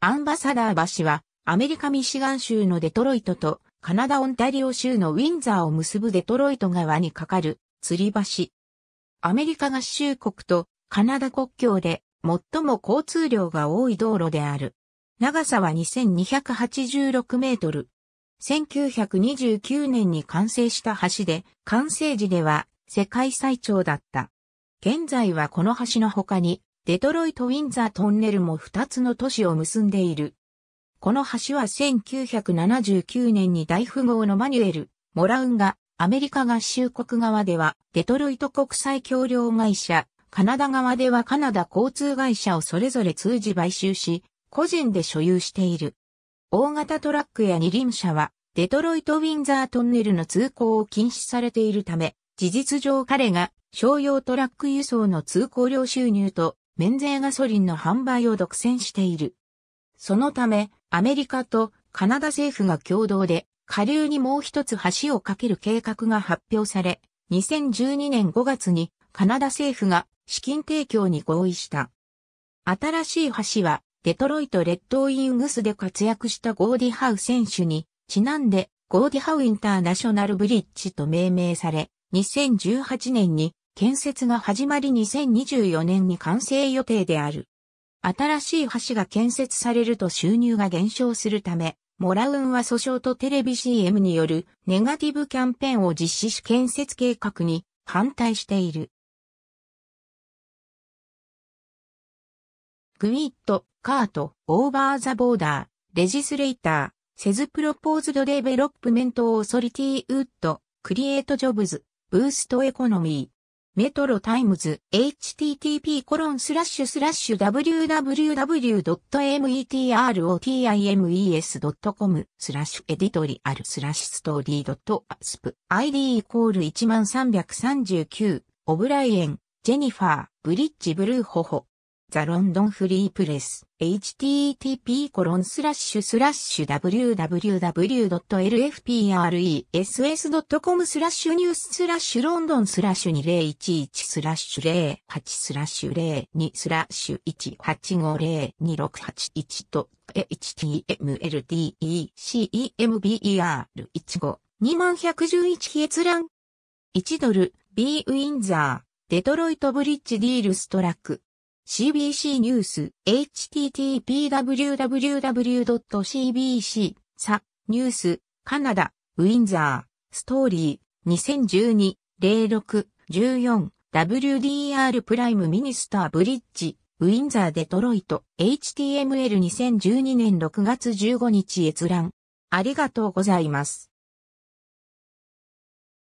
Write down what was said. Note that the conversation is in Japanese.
アンバサダー橋は、アメリカミシガン州のデトロイトと、カナダオンタリオ州のウィンザーを結ぶデトロイト川に架かる、吊り橋。アメリカ合衆国とカナダ国境で最も交通量が多い道路である。長さは2286メートル。1929年に完成した橋で、完成時では世界最長だった。現在はこの橋の他にデトロイト・ウィンザー・トンネルも2つの都市を結んでいる。この橋は1979年に大富豪のマニュエル・モラウンがアメリカ合衆国側ではデトロイト国際橋梁会社、カナダ側ではカナダ交通会社をそれぞれ通じ買収し、個人で所有している。大型トラックや二輪車はデトロイト・ウィンザー・トンネルの通行を禁止されているため、事実上彼が商用トラック輸送の通行料収入と免税ガソリンの販売を独占している。そのため、アメリカとカナダ政府が共同で、下流にもう一つ橋を架ける計画が発表され、2012年5月にカナダ政府が資金提供に合意した。新しい橋は、デトロイト・レッドウィングスで活躍したゴーディハウ選手に、ちなんで、ゴーディハウ・インターナショナル・ブリッジと命名され、2018年に建設が始まり2024年に完成予定である。新しい橋が建設されると収入が減少するため、モラウンは訴訟とテレビ CM によるネガティブキャンペーンを実施し建設計画に反対している。グイット、カート、オーバーザボーダー、レジスレイター、セズプロポーズドデベロップメントオーソリティウッド、クリエイトジョブズ、ブーストエコノミー。メトロタイムズ http://www.metrotimes.com スラッシュエディトリアルスラッシュストーリーアスプ id イコール1 3 3 9オブライエンジェニファーブリッジブルーホホザ・ロンドン・フリープレス、http コロンスラッシュスラッシュ www.lfpress.com スラッシュニューススラッシュロンドンスラッシュ2011スラッシュ08スラッシュ02スラッシュ1850268と htmltecember1521111 閲覧1ドル B ウィンザーデトロイトブリッジディールストラック CBC ニュース、http://www.cbc、さ、ニュース、カナダ、ウィンザー、ストーリー、2012-06-14、WDR プライムミニスターブリッジ、ウィンザーデトロイト、HTML2012 年6月15日閲覧。ありがとうございます。